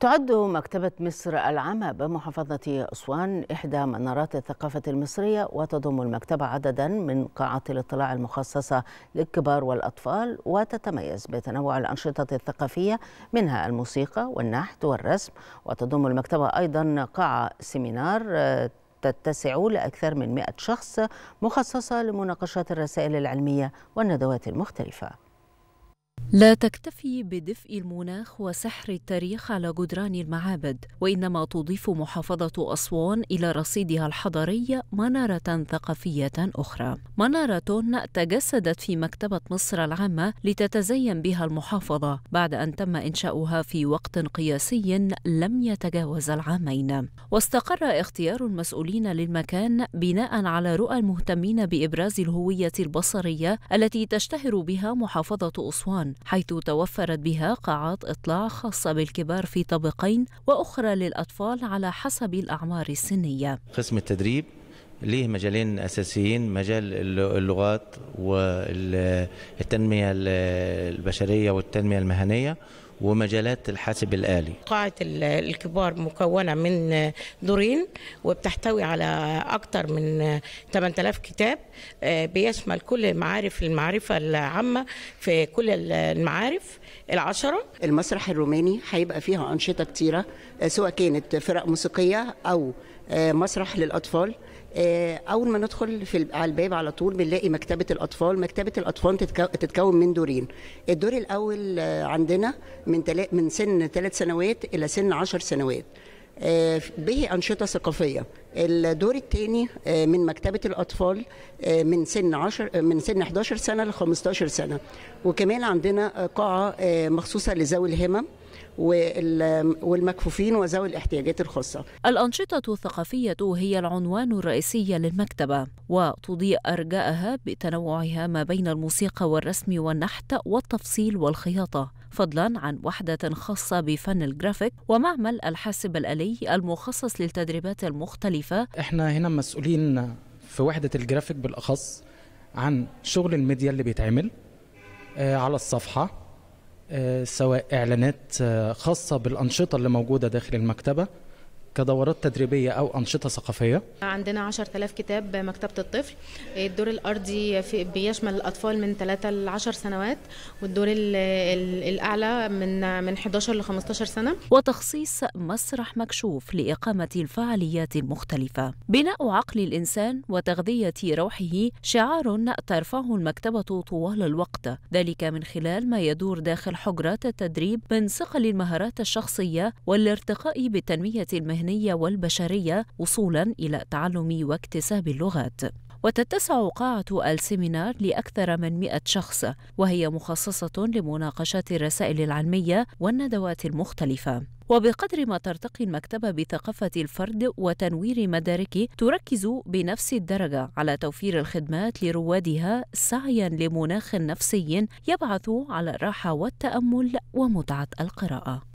تعد مكتبة مصر العامة بمحافظة أسوان إحدى منارات الثقافة المصرية وتضم المكتبة عددا من قاعات الاطلاع المخصصة للكبار والأطفال وتتميز بتنوع الأنشطة الثقافية منها الموسيقى والنحت والرسم وتضم المكتبة أيضا قاعة سيمينار آه، تتسع لأكثر من 100 شخص مخصصة لمناقشات الرسائل العلمية والندوات المختلفة لا تكتفي بدفء المناخ وسحر التاريخ على جدران المعابد وانما تضيف محافظه اسوان الى رصيدها الحضاري مناره ثقافيه اخرى مناره تجسدت في مكتبه مصر العامه لتتزين بها المحافظه بعد ان تم انشاؤها في وقت قياسي لم يتجاوز العامين واستقر اختيار المسؤولين للمكان بناء على رؤى المهتمين بابراز الهويه البصريه التي تشتهر بها محافظه اسوان حيث توفرت بها قاعات إطلاع خاصة بالكبار في طبقين وأخرى للأطفال على حسب الأعمار السنية قسم التدريب ليه مجالين اساسيين مجال اللغات والتنميه البشريه والتنميه المهنيه ومجالات الحاسب الآلي قاعة الكبار مكونة من دورين وبتحتوي على أكثر من 8000 كتاب آه، بيشمل كل معارف المعرفة العامة في كل المعارف العشرة المسرح الروماني هيبقى فيها أنشطة كتيرة آه، سواء كانت فرق موسيقية أو آه، مسرح للأطفال اول ما ندخل في على الباب على طول بنلاقي مكتبه الاطفال مكتبه الاطفال تتكون من دورين الدور الاول عندنا من تل... من سن ثلاث سنوات الى سن عشر سنوات آه، به أنشطة ثقافية الدور الثاني آه، من مكتبة الأطفال آه، من سن 10 من سن 11 سنة ل 15 سنة وكمان عندنا قاعة مخصوصة لذوي الهمم والمكفوفين وذوي الاحتياجات الخاصة الأنشطة الثقافية هي العنوان الرئيسي للمكتبة وتضيء أرجائها بتنوعها ما بين الموسيقى والرسم والنحت والتفصيل والخياطة فضلا عن وحدة خاصة بفن الجرافيك ومعمل الحاسب الآلي المخصص للتدريبات المختلفة احنا هنا مسؤولين في وحدة الجرافيك بالأخص عن شغل الميديا اللي بيتعمل آه، على الصفحة آه، سواء إعلانات آه، خاصة بالأنشطة اللي موجودة داخل المكتبة كدورات تدريبية أو أنشطة ثقافية عندنا 10000 كتاب مكتبة الطفل الدور الأرضي في بيشمل الأطفال من 3 ل 10 سنوات والدور الأعلى من من 11 ل 15 سنة وتخصيص مسرح مكشوف لإقامة الفعاليات المختلفة بناء عقل الإنسان وتغذية روحه شعار ترفعه المكتبة طوال الوقت ذلك من خلال ما يدور داخل حجرات التدريب من صقل المهارات الشخصية والارتقاء بالتنمية المهنية الإنسانية والبشرية وصولا إلى تعلم واكتساب اللغات وتتسع قاعة السيمينار لأكثر من 100 شخص وهي مخصصة لمناقشات الرسائل العلمية والندوات المختلفة وبقدر ما ترتقي المكتبة بثقافة الفرد وتنوير مداركه تركز بنفس الدرجة على توفير الخدمات لروادها سعيا لمناخ نفسي يبعث على الراحة والتأمل ومتعة القراءة